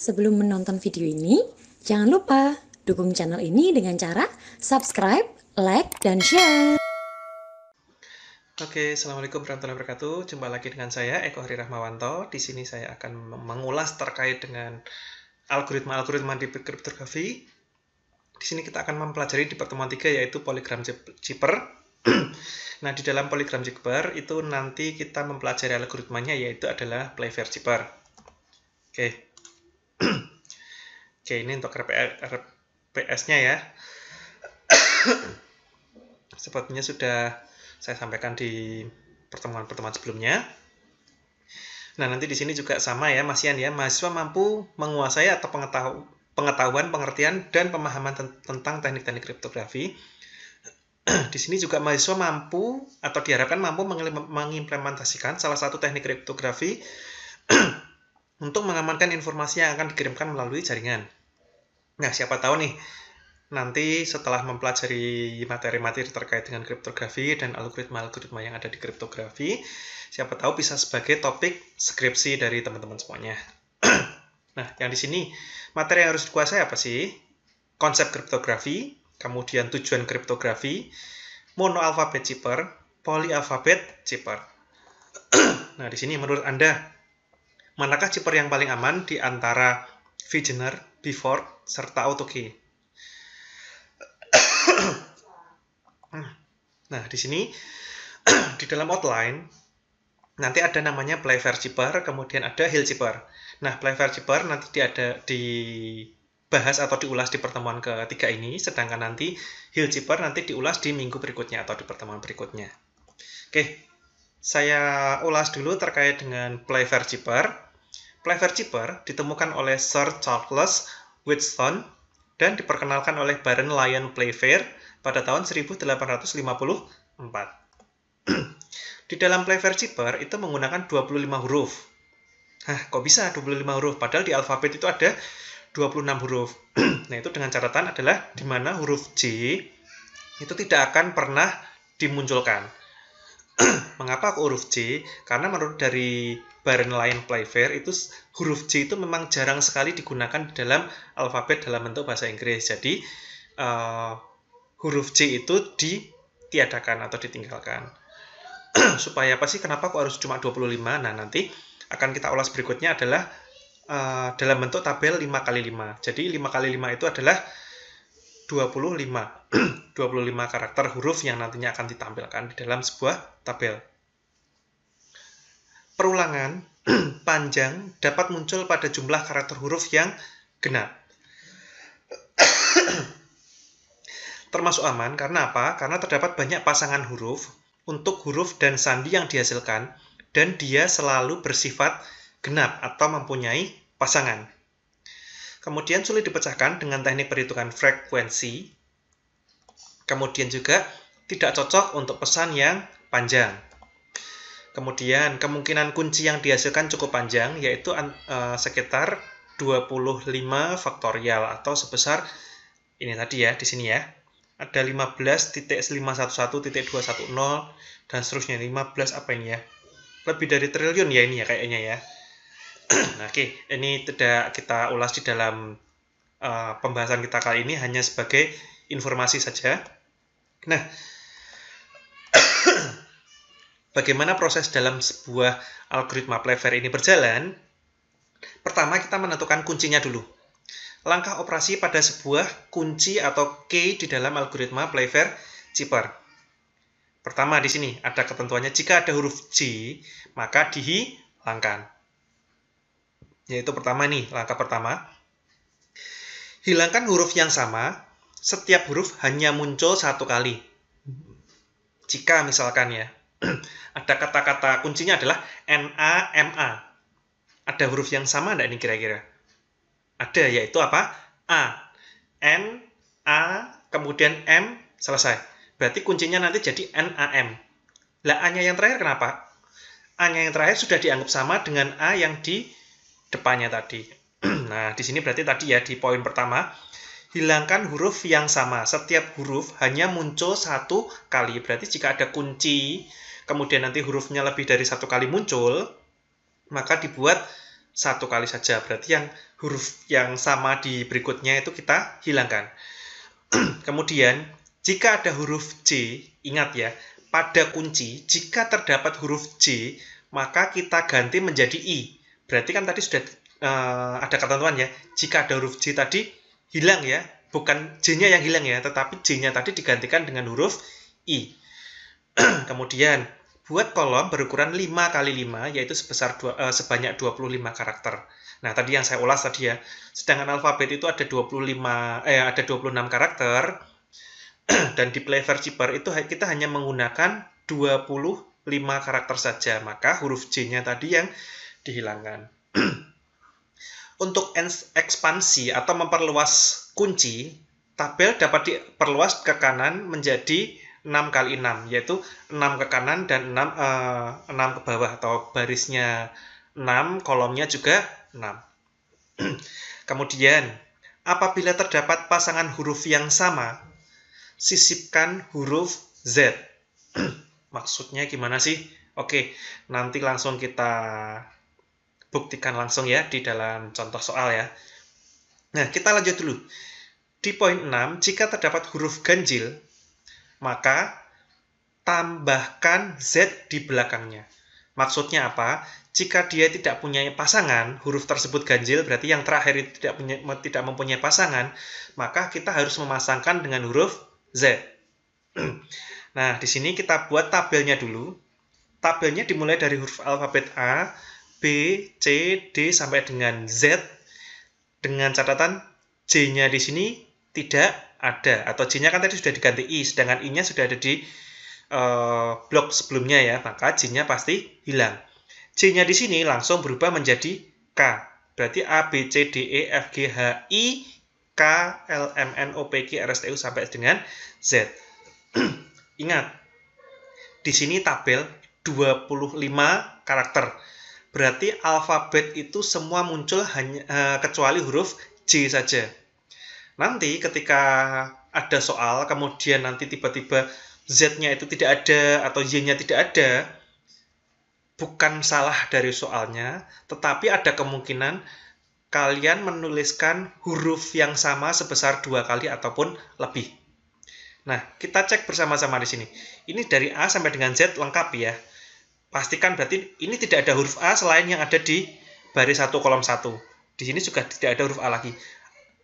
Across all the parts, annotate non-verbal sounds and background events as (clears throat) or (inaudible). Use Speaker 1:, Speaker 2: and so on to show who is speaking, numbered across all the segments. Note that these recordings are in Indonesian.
Speaker 1: Sebelum menonton video ini, jangan lupa dukung channel ini dengan cara subscribe, like, dan share. Oke, Assalamualaikum warahmatullahi wabarakatuh. Jumpa lagi dengan saya, Eko Hari Rahmawanto. Di sini saya akan mengulas terkait dengan algoritma-algoritma di kriptografi. Di sini kita akan mempelajari di pertemuan 3 yaitu poligram Chipper. (clears throat) nah, di dalam poligram Chipper itu nanti kita mempelajari algoritmanya yaitu adalah Playfair Chipper. Oke. Oke, ini untuk RPS-nya eh, ya. Sepertinya sudah saya sampaikan di pertemuan-pertemuan sebelumnya. Nah, nanti di sini juga sama ya, Mas Ian ya. Mahasiswa mampu menguasai atau pengetahu pengetahuan, pengertian, dan pemahaman ten tentang teknik-teknik kriptografi. di sini juga mahasiswa mampu atau diharapkan mampu mengimplementasikan salah satu teknik kriptografi untuk mengamankan informasi yang akan dikirimkan melalui jaringan. Nah, siapa tahu nih, nanti setelah mempelajari materi-materi terkait dengan kriptografi dan algoritma-algoritma yang ada di kriptografi, siapa tahu bisa sebagai topik skripsi dari teman-teman semuanya. (clears throat) nah, yang di sini, materi yang harus dikuasai apa sih? Konsep kriptografi, kemudian tujuan kriptografi, monoalfabet cipher, polialfabet cipher. (clears throat) nah, di sini menurut Anda, manakah zipper yang paling aman di antara Vigener, Before, serta AutoKey? (coughs) nah, di sini, (coughs) di dalam outline, nanti ada namanya Playfair Chipper, kemudian ada Hill zipper. Nah, Playfair Chipper nanti di ada di bahas atau diulas di pertemuan ketiga ini, sedangkan nanti Hill zipper nanti diulas di minggu berikutnya atau di pertemuan berikutnya. Oke, saya ulas dulu terkait dengan Playfair Chipper. zipper. Playfair Chipper ditemukan oleh Sir Charles Wheatstone dan diperkenalkan oleh Baron Lion Playfair pada tahun 1854. (clears throat) Di dalam Playfair Chipper itu menggunakan 25 huruf. Hah, kok bisa 25 huruf? Padahal di alfabet itu ada 26 huruf. (clears throat) nah, itu dengan catatan adalah di mana huruf J itu tidak akan pernah dimunculkan. (clears throat) Mengapa huruf J? Karena menurut dari Bernlein Playfair itu huruf C itu memang jarang sekali digunakan dalam alfabet dalam bentuk bahasa Inggris. Jadi uh, huruf C itu ditiadakan atau ditinggalkan. (clears throat) Supaya apa sih? Kenapa kok harus cuma 25? Nah, nanti akan kita ulas berikutnya adalah uh, dalam bentuk tabel 5x5. Jadi 5x5 itu adalah 25. 25 (clears throat) karakter huruf yang nantinya akan ditampilkan di dalam sebuah tabel perulangan (clears throat) panjang dapat muncul pada jumlah karakter huruf yang genap. (clears throat) Termasuk aman, karena apa? Karena terdapat banyak pasangan huruf untuk huruf dan sandi yang dihasilkan, dan dia selalu bersifat genap atau mempunyai pasangan. Kemudian sulit dipecahkan dengan teknik perhitungan frekuensi. Kemudian juga tidak cocok untuk pesan yang panjang. Kemudian kemungkinan kunci yang dihasilkan cukup panjang yaitu uh, sekitar 25 faktorial atau sebesar ini tadi ya di sini ya. Ada 15.511.210 dan seterusnya 15 apa ini ya? Lebih dari triliun ya ini ya kayaknya ya. (clears throat) nah, Oke, okay. ini tidak kita ulas di dalam uh, pembahasan kita kali ini hanya sebagai informasi saja. Nah, (clears throat) bagaimana proses dalam sebuah algoritma Playfair ini berjalan, pertama kita menentukan kuncinya dulu. Langkah operasi pada sebuah kunci atau key di dalam algoritma Playfair Zipper. Pertama di sini ada ketentuannya jika ada huruf J, maka dihilangkan. Yaitu pertama nih, langkah pertama. Hilangkan huruf yang sama, setiap huruf hanya muncul satu kali. Jika misalkan ya, (clears throat) ada kata-kata kuncinya adalah N A M A. Ada huruf yang sama enggak ini kira-kira? Ada, yaitu apa? A. N, A, kemudian M, selesai. Berarti kuncinya nanti jadi N A M. Lah A-nya yang terakhir kenapa? A-nya yang terakhir sudah dianggap sama dengan A yang di depannya tadi. (clears throat) nah, di sini berarti tadi ya di poin pertama, hilangkan huruf yang sama. Setiap huruf hanya muncul satu kali. Berarti jika ada kunci kemudian nanti hurufnya lebih dari satu kali muncul, maka dibuat satu kali saja. Berarti yang huruf yang sama di berikutnya itu kita hilangkan. (clears throat) kemudian, jika ada huruf C, ingat ya, pada kunci, jika terdapat huruf C, maka kita ganti menjadi I. Berarti kan tadi sudah uh, ada ketentuan ya, jika ada huruf C tadi hilang ya, bukan J-nya yang hilang ya, tetapi J-nya tadi digantikan dengan huruf I. (clears throat) Kemudian, Buat kolom berukuran 5 kali 5 yaitu sebesar dua, eh, sebanyak 25 karakter. Nah, tadi yang saya ulas tadi ya. Sedangkan alfabet itu ada 25 eh ada 26 karakter (clears throat) dan di Playfair cheaper itu kita hanya menggunakan 25 karakter saja. Maka huruf J-nya tadi yang dihilangkan. (clears throat) Untuk ekspansi atau memperluas kunci, tabel dapat diperluas ke kanan menjadi 6 kali 6 yaitu 6 ke kanan dan 6 eh, 6 ke bawah atau barisnya 6 kolomnya juga 6 (clears throat) kemudian apabila terdapat pasangan huruf yang sama sisipkan huruf Z (clears throat) maksudnya gimana sih Oke nanti langsung kita buktikan langsung ya di dalam contoh soal ya Nah kita lanjut dulu di poin 6 jika terdapat huruf ganjil maka tambahkan Z di belakangnya. Maksudnya apa? Jika dia tidak punya pasangan, huruf tersebut ganjil, berarti yang terakhir tidak, punya, tidak mempunyai pasangan, maka kita harus memasangkan dengan huruf Z. (clears throat) nah, di sini kita buat tabelnya dulu. Tabelnya dimulai dari huruf alfabet A, B, C, D, sampai dengan Z. Dengan catatan J-nya di sini tidak ada atau J-nya kan tadi sudah diganti I sedangkan I-nya sudah ada di uh, blok sebelumnya ya maka J-nya pasti hilang j nya di sini langsung berubah menjadi K berarti A B C D E F G H I K L M N O P Q R S T U sampai dengan Z (clears throat) ingat di sini tabel 25 karakter berarti alfabet itu semua muncul hanya uh, kecuali huruf J saja Nanti ketika ada soal, kemudian nanti tiba-tiba Z-nya itu tidak ada atau Y-nya tidak ada, bukan salah dari soalnya, tetapi ada kemungkinan kalian menuliskan huruf yang sama sebesar dua kali ataupun lebih. Nah, kita cek bersama-sama di sini. Ini dari A sampai dengan Z lengkap ya. Pastikan berarti ini tidak ada huruf A selain yang ada di baris satu kolom satu. Di sini juga tidak ada huruf A lagi.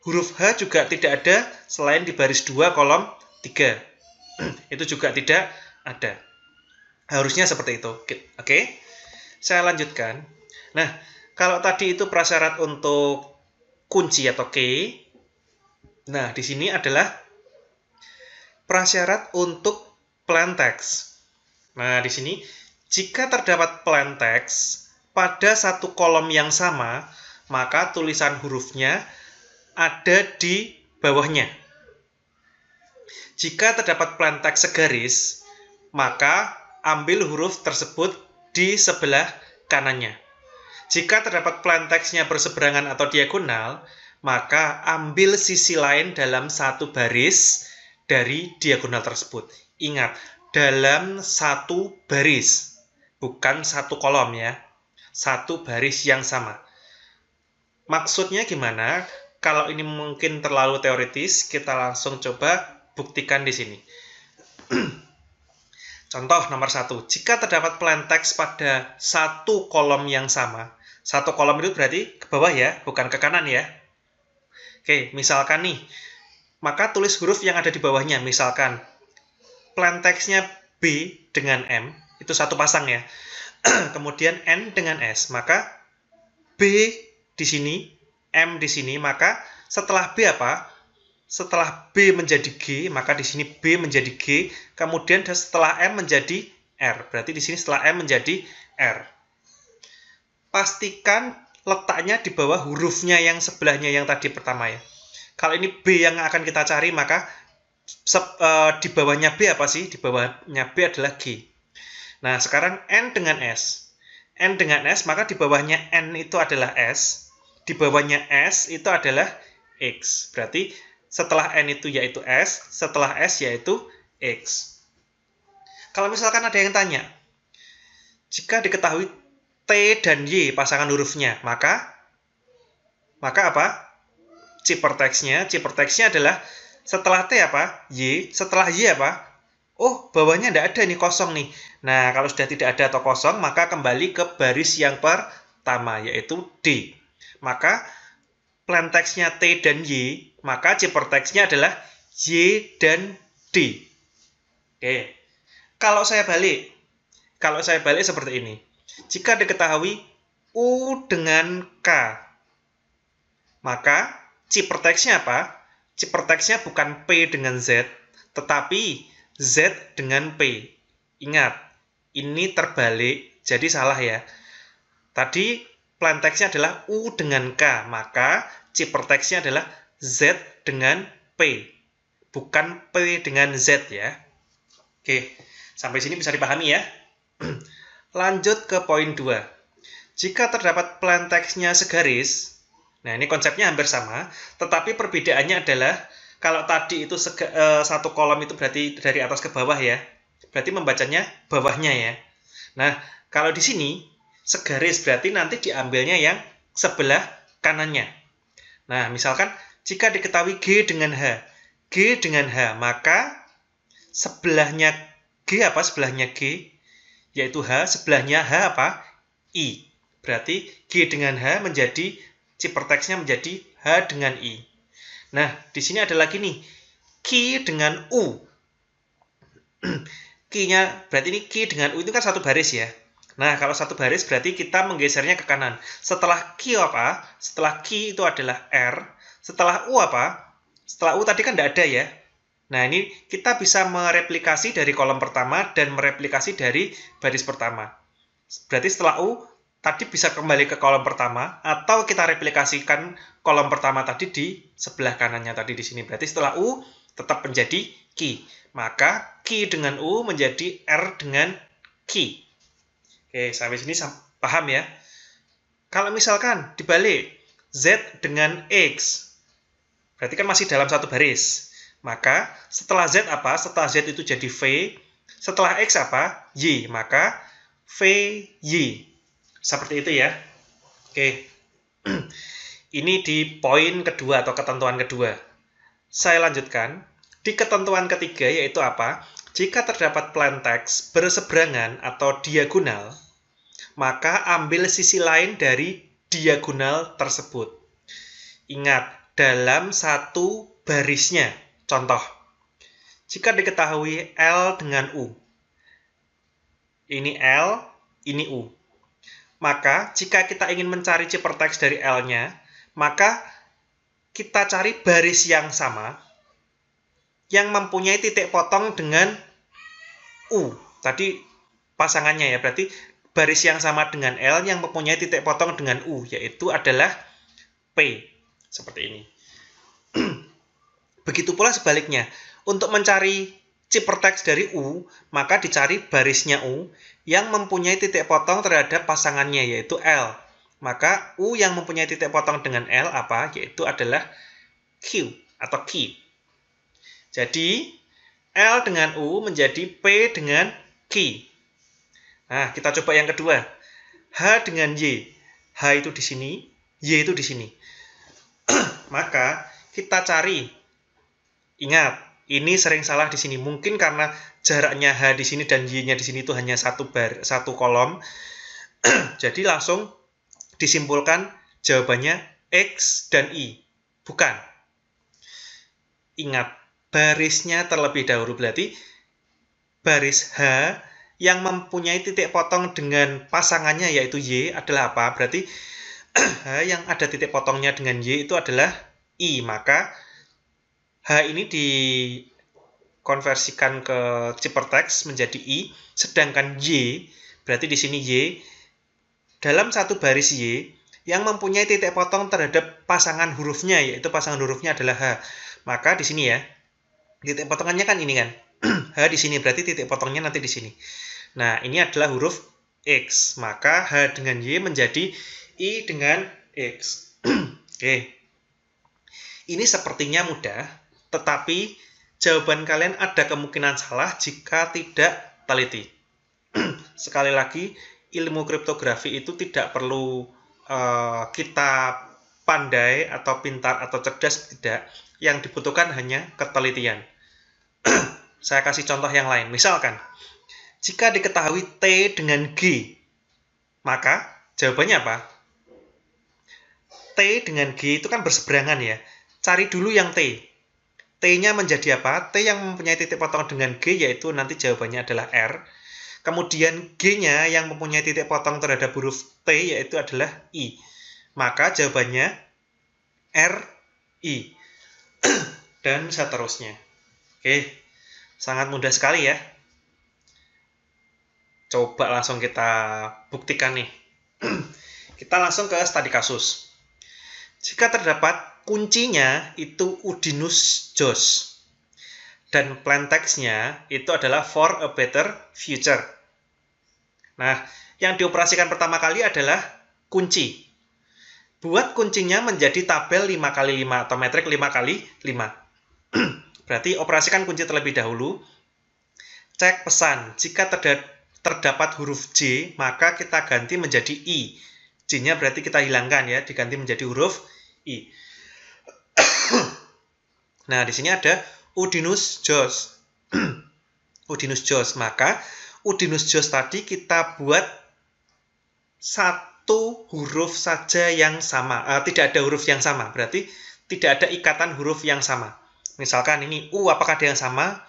Speaker 1: Huruf H juga tidak ada selain di baris 2 kolom 3. (clears throat) itu juga tidak ada. Harusnya seperti itu. Oke. Okay? Saya lanjutkan. Nah, kalau tadi itu prasyarat untuk kunci atau key. Nah, di sini adalah prasyarat untuk plain text. Nah, di sini jika terdapat plain text pada satu kolom yang sama, maka tulisan hurufnya ada di bawahnya. Jika terdapat plan text segaris, maka ambil huruf tersebut di sebelah kanannya. Jika terdapat plan textnya berseberangan atau diagonal, maka ambil sisi lain dalam satu baris dari diagonal tersebut. Ingat, dalam satu baris, bukan satu kolom ya. Satu baris yang sama. Maksudnya gimana? kalau ini mungkin terlalu teoritis, kita langsung coba buktikan di sini. (clears throat) Contoh nomor satu, jika terdapat plain text pada satu kolom yang sama, satu kolom itu berarti ke bawah ya, bukan ke kanan ya. Oke, misalkan nih, maka tulis huruf yang ada di bawahnya, misalkan plain text B dengan M, itu satu pasang ya. (clears throat) Kemudian N dengan S, maka B di sini M di sini, maka setelah B apa? Setelah B menjadi G, maka di sini B menjadi G, kemudian setelah M menjadi R. Berarti di sini setelah M menjadi R. Pastikan letaknya di bawah hurufnya yang sebelahnya yang tadi pertama ya. Kalau ini B yang akan kita cari, maka e, di bawahnya B apa sih? Di bawahnya B adalah G. Nah, sekarang N dengan S. N dengan S, maka di bawahnya N itu adalah S di bawahnya S itu adalah X. Berarti setelah N itu yaitu S, setelah S yaitu X. Kalau misalkan ada yang tanya, jika diketahui T dan Y pasangan hurufnya, maka maka apa? Ciperteksnya, ciperteksnya adalah setelah T apa? Y, setelah Y apa? Oh, bawahnya tidak ada nih, kosong nih. Nah, kalau sudah tidak ada atau kosong, maka kembali ke baris yang pertama, yaitu D maka plan teksnya T dan Y, maka ciperteksnya adalah Y dan D. Oke. Kalau saya balik, kalau saya balik seperti ini. Jika diketahui U dengan K, maka ciperteksnya apa? Ciperteksnya bukan P dengan Z, tetapi Z dengan P. Ingat, ini terbalik, jadi salah ya. Tadi plain text-nya adalah U dengan K, maka text-nya adalah Z dengan P. Bukan P dengan Z ya. Oke, sampai sini bisa dipahami ya. (clears throat) Lanjut ke poin 2. Jika terdapat plain text-nya segaris, nah ini konsepnya hampir sama, tetapi perbedaannya adalah kalau tadi itu eh, satu kolom itu berarti dari atas ke bawah ya. Berarti membacanya bawahnya ya. Nah, kalau di sini segaris berarti nanti diambilnya yang sebelah kanannya. Nah, misalkan jika diketahui G dengan H, G dengan H, maka sebelahnya G apa? Sebelahnya G, yaitu H, sebelahnya H apa? I. Berarti G dengan H menjadi, ciperteksnya menjadi H dengan I. Nah, di sini ada lagi nih, Q dengan U. (clears throat) q nya berarti ini Q dengan U itu kan satu baris ya. Nah, kalau satu baris berarti kita menggesernya ke kanan. Setelah Q apa? Setelah Q itu adalah R. Setelah U apa? Setelah U tadi kan tidak ada ya. Nah, ini kita bisa mereplikasi dari kolom pertama dan mereplikasi dari baris pertama. Berarti setelah U, tadi bisa kembali ke kolom pertama, atau kita replikasikan kolom pertama tadi di sebelah kanannya tadi di sini. Berarti setelah U, tetap menjadi Q. Maka Q dengan U menjadi R dengan Q. Oke, sampai sini paham ya. Kalau misalkan dibalik Z dengan X, berarti kan masih dalam satu baris. Maka setelah Z apa? Setelah Z itu jadi V, setelah X apa? Y, maka v y. Seperti itu ya. Oke. (clears throat) Ini di poin kedua atau ketentuan kedua. Saya lanjutkan. Di ketentuan ketiga yaitu apa? Jika terdapat plain text berseberangan atau diagonal, maka ambil sisi lain dari diagonal tersebut. Ingat, dalam satu barisnya. Contoh, jika diketahui L dengan U. Ini L, ini U. Maka, jika kita ingin mencari ciperteks dari L-nya, maka kita cari baris yang sama yang mempunyai titik potong dengan U. Tadi pasangannya ya, berarti baris yang sama dengan L yang mempunyai titik potong dengan U, yaitu adalah P. Seperti ini. (clears throat) Begitu pula sebaliknya. Untuk mencari ciperteks dari U, maka dicari barisnya U yang mempunyai titik potong terhadap pasangannya, yaitu L. Maka U yang mempunyai titik potong dengan L apa? Yaitu adalah Q atau Q. Jadi, L dengan U menjadi P dengan Q. Nah, kita coba yang kedua. H dengan Y. H itu di sini, Y itu di sini. (clears throat) Maka kita cari. Ingat, ini sering salah di sini. Mungkin karena jaraknya H di sini dan Y-nya di sini itu hanya satu bar, satu kolom. (clears throat) Jadi langsung disimpulkan jawabannya X dan Y. Bukan. Ingat, barisnya terlebih dahulu berarti baris H yang mempunyai titik potong dengan pasangannya yaitu Y adalah apa? Berarti (clears throat) yang ada titik potongnya dengan Y itu adalah I. Maka H ini dikonversikan ke ciperteks menjadi I, sedangkan Y, berarti di sini Y, dalam satu baris Y, yang mempunyai titik potong terhadap pasangan hurufnya, yaitu pasangan hurufnya adalah H. Maka di sini ya, titik potongannya kan ini kan, (clears throat) H di sini berarti titik potongnya nanti di sini. Nah, ini adalah huruf X. Maka H dengan Y menjadi I dengan X. (clears throat) Oke. Ini sepertinya mudah, tetapi jawaban kalian ada kemungkinan salah jika tidak teliti. (clears throat) Sekali lagi, ilmu kriptografi itu tidak perlu uh, kita pandai atau pintar atau cerdas, tidak. Yang dibutuhkan hanya ketelitian. Saya kasih contoh yang lain. Misalkan, jika diketahui T dengan G, maka jawabannya apa? T dengan G itu kan berseberangan ya. Cari dulu yang T. T-nya menjadi apa? T yang mempunyai titik potong dengan G yaitu nanti jawabannya adalah R. Kemudian G-nya yang mempunyai titik potong terhadap huruf T yaitu adalah I. Maka jawabannya R, I. (clears throat) Dan seterusnya. Oke. Sangat mudah sekali ya. Coba langsung kita buktikan nih. (clears throat) kita langsung ke studi kasus. Jika terdapat kuncinya itu Udinus Jos dan plan teksnya itu adalah for a better future. Nah, yang dioperasikan pertama kali adalah kunci. Buat kuncinya menjadi tabel 5x5 atau metrik 5x5. (clears throat) Berarti operasikan kunci terlebih dahulu. Cek pesan. Jika terdapat huruf J, maka kita ganti menjadi I. J-nya berarti kita hilangkan ya, diganti menjadi huruf I. (clears throat) nah, di sini ada Udinus Jos. (clears throat) Udinus Jos. Maka Udinus Jos tadi kita buat satu huruf saja yang sama. Uh, tidak ada huruf yang sama. Berarti tidak ada ikatan huruf yang sama. Misalkan ini U apakah ada yang sama?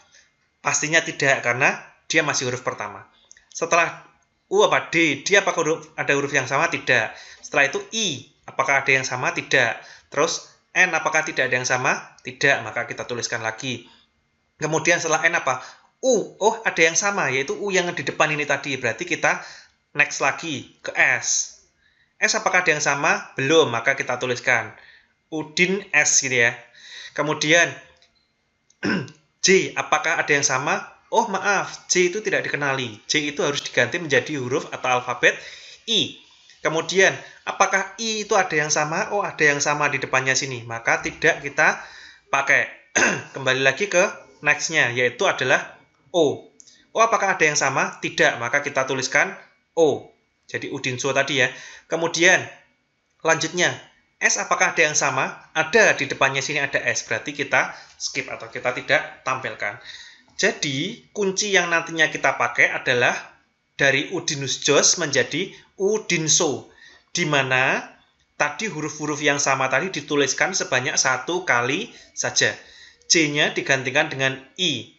Speaker 1: Pastinya tidak karena dia masih huruf pertama. Setelah U apa D, Dia apakah huruf, ada huruf yang sama? Tidak. Setelah itu I, apakah ada yang sama? Tidak. Terus N apakah tidak ada yang sama? Tidak, maka kita tuliskan lagi. Kemudian setelah N apa? U, oh ada yang sama, yaitu U yang di depan ini tadi. Berarti kita next lagi ke S. S apakah ada yang sama? Belum, maka kita tuliskan. Udin S gitu ya. Kemudian (clears throat) J. Apakah ada yang sama? Oh maaf, J itu tidak dikenali. J itu harus diganti menjadi huruf atau alfabet I. Kemudian, apakah I itu ada yang sama? Oh ada yang sama di depannya sini. Maka tidak kita pakai. (clears throat) Kembali lagi ke nextnya, yaitu adalah O. Oh, apakah ada yang sama? Tidak, maka kita tuliskan O. Jadi Udinso tadi ya. Kemudian, lanjutnya, S apakah ada yang sama? Ada, di depannya sini ada S, berarti kita skip atau kita tidak tampilkan. Jadi, kunci yang nantinya kita pakai adalah dari Udinus Jos menjadi Udinso, di mana tadi huruf-huruf yang sama tadi dituliskan sebanyak satu kali saja. C-nya digantikan dengan I.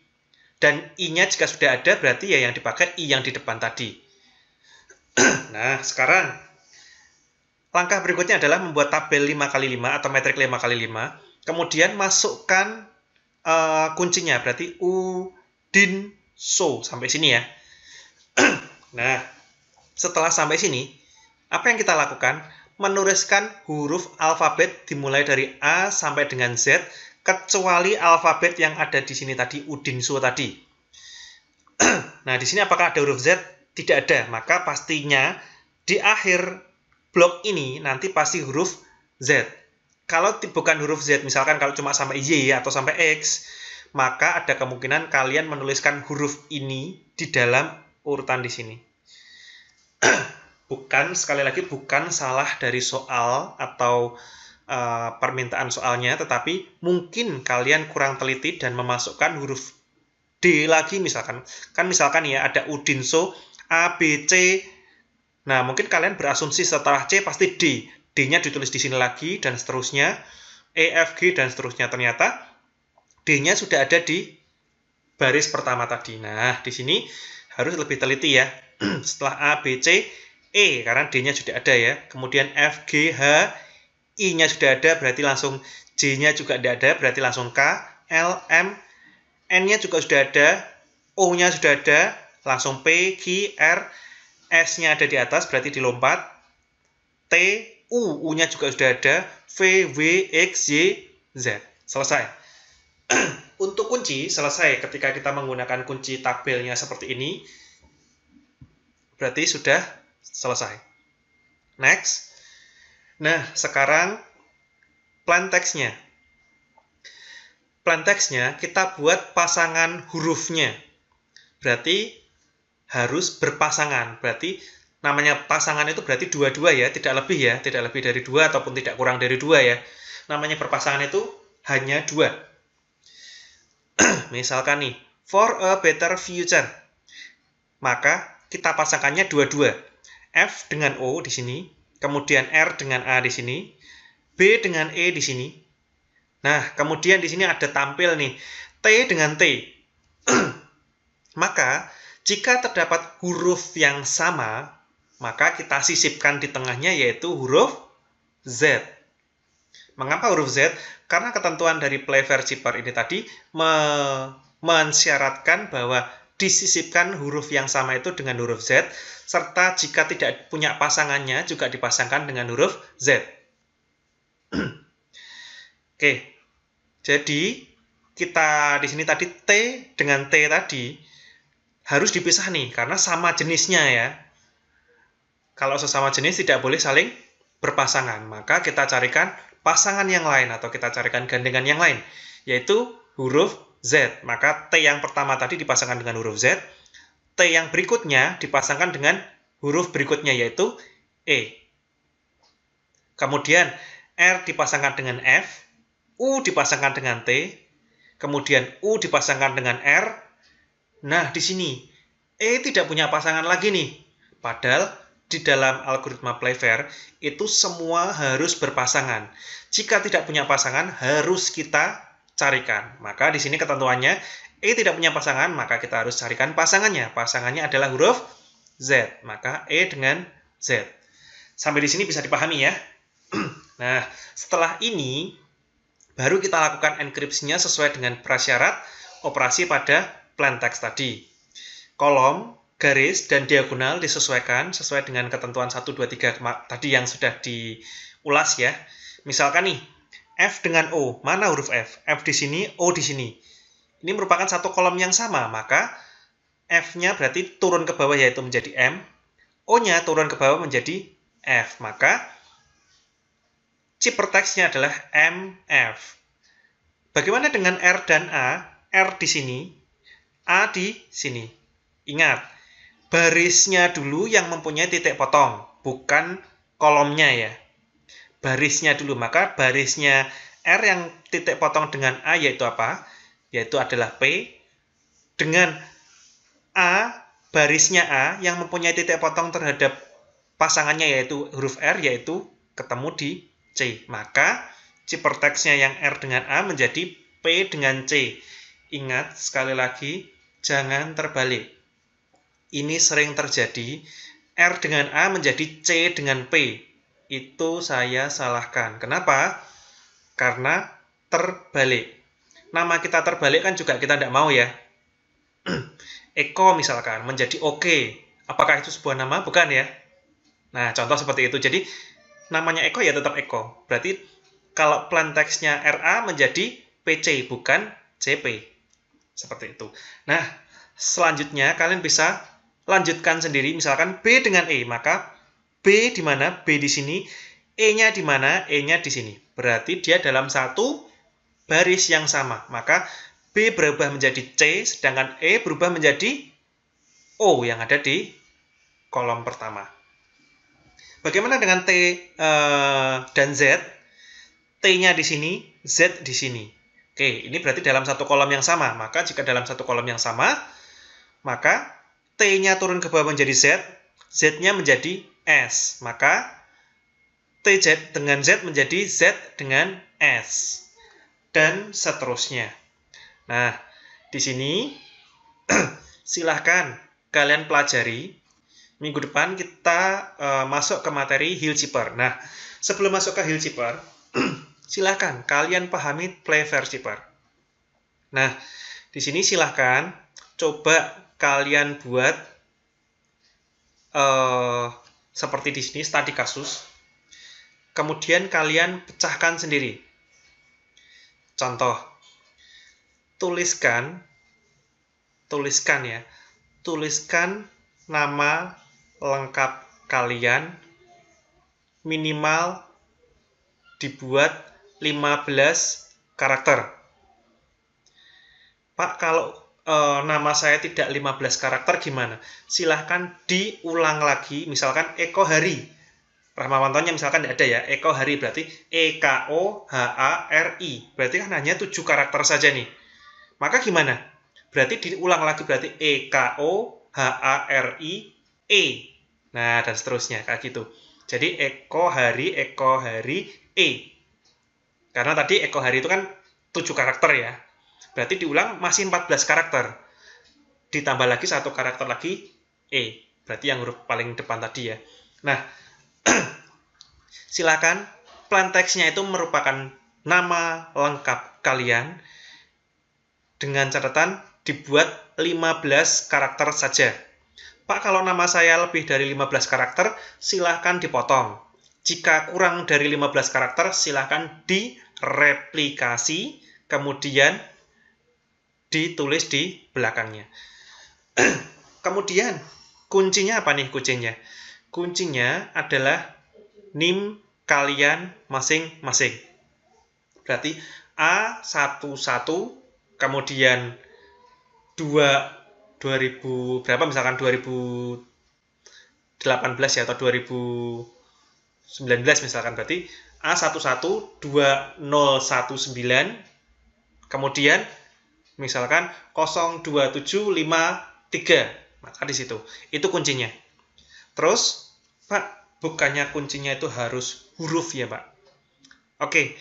Speaker 1: Dan I-nya jika sudah ada, berarti ya yang dipakai I yang di depan tadi. (clears throat) nah, sekarang Langkah berikutnya adalah membuat tabel 5x5 atau metrik 5x5. Kemudian masukkan uh, kuncinya, berarti U, DIN, SO. Sampai sini ya. (clears throat) nah, setelah sampai sini, apa yang kita lakukan? Menuliskan huruf alfabet dimulai dari A sampai dengan Z, kecuali alfabet yang ada di sini tadi, U, DIN, SO tadi. (clears throat) nah, di sini apakah ada huruf Z? Tidak ada, maka pastinya di akhir blok ini nanti pasti huruf Z. Kalau bukan huruf Z, misalkan kalau cuma sampai Y atau sampai X, maka ada kemungkinan kalian menuliskan huruf ini di dalam urutan di sini. (clears throat) bukan, sekali lagi, bukan salah dari soal atau uh, permintaan soalnya, tetapi mungkin kalian kurang teliti dan memasukkan huruf D lagi misalkan. Kan misalkan ya ada Udinso A, B, C, Nah, mungkin kalian berasumsi setelah C pasti D. D-nya ditulis di sini lagi, dan seterusnya. E, F, G, dan seterusnya. Ternyata D-nya sudah ada di baris pertama tadi. Nah, di sini harus lebih teliti ya. (clears throat) setelah A, B, C, E, karena D-nya sudah ada ya. Kemudian F, G, H, I-nya sudah ada, berarti langsung J-nya juga tidak ada, berarti langsung K, L, M, N-nya juga sudah ada, O-nya sudah ada, langsung P, Q, R, S-nya ada di atas berarti dilompat. T, U, U-nya juga sudah ada. V, W, X, Y, Z. Selesai. (clears throat) Untuk kunci, selesai ketika kita menggunakan kunci tabelnya seperti ini. Berarti sudah selesai. Next. Nah, sekarang plan teksnya. Plan teksnya kita buat pasangan hurufnya. Berarti harus berpasangan. Berarti namanya pasangan itu berarti dua-dua ya, tidak lebih ya, tidak lebih dari dua ataupun tidak kurang dari dua ya. Namanya berpasangan itu hanya dua. (clears throat) Misalkan nih, for a better future. Maka kita pasangkannya dua-dua. F dengan O di sini, kemudian R dengan A di sini, B dengan E di sini. Nah, kemudian di sini ada tampil nih, T dengan T. (clears throat) Maka jika terdapat huruf yang sama, maka kita sisipkan di tengahnya yaitu huruf Z. Mengapa huruf Z? Karena ketentuan dari Playfair zipper ini tadi me mensyaratkan bahwa disisipkan huruf yang sama itu dengan huruf Z, serta jika tidak punya pasangannya juga dipasangkan dengan huruf Z. (clears throat) Oke, jadi kita di sini tadi T dengan T tadi harus dipisah nih karena sama jenisnya ya. Kalau sesama jenis tidak boleh saling berpasangan, maka kita carikan pasangan yang lain atau kita carikan gandengan yang lain, yaitu huruf Z. Maka T yang pertama tadi dipasangkan dengan huruf Z, T yang berikutnya dipasangkan dengan huruf berikutnya yaitu E. Kemudian R dipasangkan dengan F, U dipasangkan dengan T, kemudian U dipasangkan dengan R, Nah, di sini E tidak punya pasangan lagi nih. Padahal di dalam algoritma Playfair itu semua harus berpasangan. Jika tidak punya pasangan harus kita carikan. Maka di sini ketentuannya E tidak punya pasangan, maka kita harus carikan pasangannya. Pasangannya adalah huruf Z. Maka E dengan Z. Sampai di sini bisa dipahami ya. (clears throat) nah, setelah ini baru kita lakukan enkripsinya sesuai dengan prasyarat operasi pada plain text tadi. Kolom, garis, dan diagonal disesuaikan sesuai dengan ketentuan 1, 2, 3 tadi yang sudah diulas ya. Misalkan nih, F dengan O, mana huruf F? F di sini, O di sini. Ini merupakan satu kolom yang sama, maka F-nya berarti turun ke bawah yaitu menjadi M, O-nya turun ke bawah menjadi F, maka ciperteksnya adalah MF. Bagaimana dengan R dan A? R di sini A di sini. Ingat, barisnya dulu yang mempunyai titik potong, bukan kolomnya ya. Barisnya dulu, maka barisnya R yang titik potong dengan A yaitu apa? Yaitu adalah P dengan A barisnya A yang mempunyai titik potong terhadap pasangannya yaitu huruf R yaitu ketemu di C. Maka ciperteksnya yang R dengan A menjadi P dengan C. Ingat sekali lagi Jangan terbalik. Ini sering terjadi. R dengan A menjadi C dengan P. Itu saya salahkan. Kenapa? Karena terbalik. Nama kita terbalik kan juga kita tidak mau ya. (clears throat) Eko misalkan menjadi oke. Apakah itu sebuah nama? Bukan ya. Nah, contoh seperti itu. Jadi, namanya Eko ya tetap Eko. Berarti kalau plan teksnya RA menjadi PC, bukan CP. Seperti itu. Nah, selanjutnya kalian bisa lanjutkan sendiri. Misalkan B dengan E, maka B di mana? B di sini. E-nya di mana? E-nya di sini. Berarti dia dalam satu baris yang sama. Maka B berubah menjadi C, sedangkan E berubah menjadi O yang ada di kolom pertama. Bagaimana dengan T eh, dan Z? T-nya di sini, Z di sini. Oke, ini berarti dalam satu kolom yang sama. Maka jika dalam satu kolom yang sama, maka T-nya turun ke bawah menjadi Z, Z-nya menjadi S. Maka TZ dengan Z menjadi Z dengan S. Dan seterusnya. Nah, di sini (clears throat) silahkan kalian pelajari. Minggu depan kita uh, masuk ke materi hill Hilciper. Nah, sebelum masuk ke hill Hilciper, (clears throat) silahkan kalian pahami play versi versiper. Nah, di sini silahkan coba kalian buat uh, seperti di sini studi kasus. Kemudian kalian pecahkan sendiri. Contoh, tuliskan, tuliskan ya, tuliskan nama lengkap kalian minimal dibuat 15 karakter. Pak, kalau e, nama saya tidak 15 karakter gimana? Silahkan diulang lagi, misalkan Eko Hari. Rahmawantonya misalkan tidak ada ya, Eko Hari berarti E K O H A R I. Berarti kan hanya 7 karakter saja nih. Maka gimana? Berarti diulang lagi berarti E K O H A R I E. Nah, dan seterusnya kayak gitu. Jadi Eko Hari, Eko Hari E. Karena tadi Eko Hari itu kan 7 karakter ya. Berarti diulang masih 14 karakter. Ditambah lagi satu karakter lagi E. Berarti yang huruf paling depan tadi ya. Nah, (clears throat) silakan plan teksnya itu merupakan nama lengkap kalian dengan catatan dibuat 15 karakter saja. Pak, kalau nama saya lebih dari 15 karakter, silahkan dipotong. Jika kurang dari 15 karakter, silahkan di replikasi, kemudian ditulis di belakangnya. (clears throat) kemudian, kuncinya apa nih kuncinya? Kuncinya adalah NIM kalian masing-masing. Berarti A11 kemudian 2 2000 berapa misalkan 2018 ya atau 2019 misalkan berarti A112019 kemudian misalkan 02753 maka di situ itu kuncinya terus Pak bukannya kuncinya itu harus huruf ya Pak oke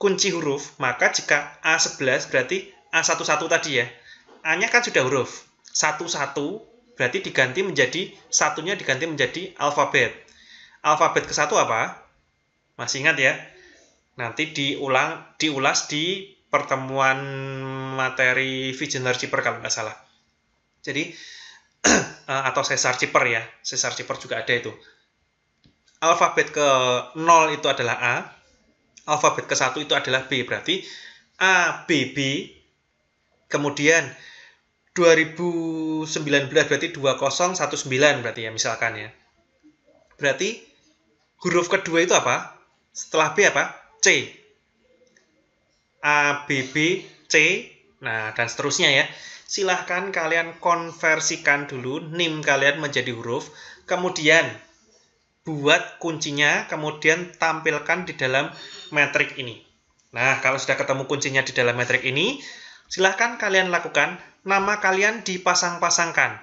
Speaker 1: kunci huruf maka jika A11 berarti A11 tadi ya A-nya kan sudah huruf 11 berarti diganti menjadi satunya diganti menjadi alfabet alfabet ke satu apa masih ingat ya? Nanti diulang diulas di pertemuan materi Visioner Cheaper kalau nggak salah. Jadi (clears throat) eh, atau sesar Cheaper ya, sesar Cheaper juga ada itu. Alfabet ke 0 itu adalah A, alfabet ke 1 itu adalah B, berarti A, B, B, kemudian 2019 berarti 2019 berarti ya misalkan ya. Berarti huruf kedua itu apa? Setelah B apa? C. A, B, B, C. Nah, dan seterusnya ya. Silahkan kalian konversikan dulu NIM kalian menjadi huruf. Kemudian, buat kuncinya, kemudian tampilkan di dalam metrik ini. Nah, kalau sudah ketemu kuncinya di dalam metrik ini, silahkan kalian lakukan. Nama kalian dipasang-pasangkan.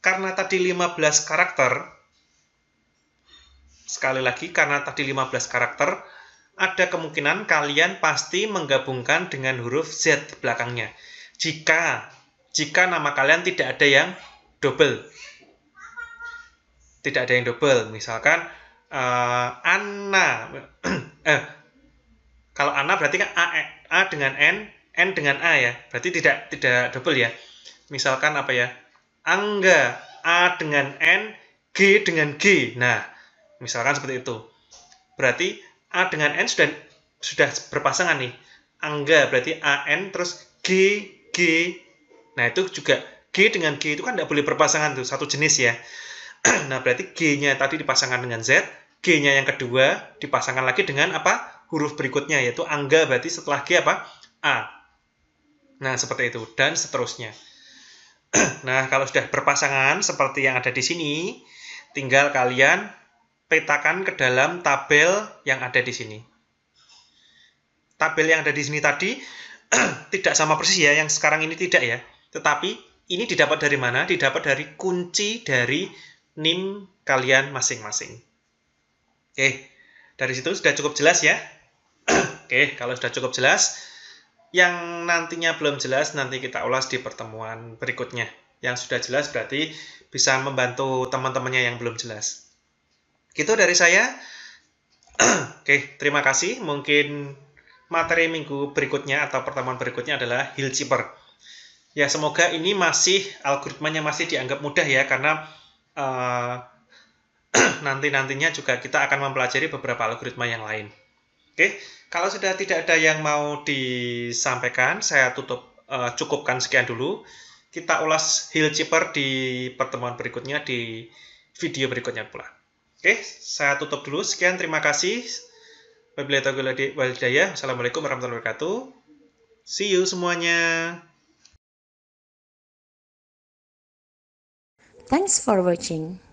Speaker 1: Karena tadi 15 karakter, Sekali lagi, karena tadi 15 karakter, ada kemungkinan kalian pasti menggabungkan dengan huruf Z di belakangnya. Jika jika nama kalian tidak ada yang double. Tidak ada yang double. Misalkan uh, Anna. (clears throat) eh, kalau Anna berarti kan A, e, A dengan N, N dengan A ya. Berarti tidak tidak double ya. Misalkan apa ya? Angga A dengan N, G dengan G. Nah, Misalkan seperti itu. Berarti A dengan N sudah sudah berpasangan nih. Angga berarti a n terus G G. Nah, itu juga G dengan G itu kan tidak boleh berpasangan tuh, satu jenis ya. (clears throat) nah, berarti G-nya tadi dipasangkan dengan Z, G-nya yang kedua dipasangkan lagi dengan apa? Huruf berikutnya, yaitu angga berarti setelah G apa? A. Nah, seperti itu. Dan seterusnya. (clears throat) nah, kalau sudah berpasangan seperti yang ada di sini, tinggal kalian petakan ke dalam tabel yang ada di sini. Tabel yang ada di sini tadi (clears throat) tidak sama persis ya, yang sekarang ini tidak ya. Tetapi ini didapat dari mana? Didapat dari kunci dari NIM kalian masing-masing. Oke, dari situ sudah cukup jelas ya. (clears throat) Oke, kalau sudah cukup jelas, yang nantinya belum jelas nanti kita ulas di pertemuan berikutnya. Yang sudah jelas berarti bisa membantu teman-temannya yang belum jelas. Gitu dari saya. (clears throat) Oke, terima kasih. Mungkin materi minggu berikutnya atau pertemuan berikutnya adalah Hill Chipper. Ya, semoga ini masih algoritmanya masih dianggap mudah ya karena uh, (clears throat) nanti-nantinya juga kita akan mempelajari beberapa algoritma yang lain. Oke, kalau sudah tidak ada yang mau disampaikan, saya tutup uh, cukupkan sekian dulu. Kita ulas Hill Chipper di pertemuan berikutnya di video berikutnya pula. Oke, saya tutup dulu. Sekian, terima kasih. Wabillahi walhidayah. Wassalamualaikum warahmatullahi wabarakatuh. See you semuanya. Thanks for watching.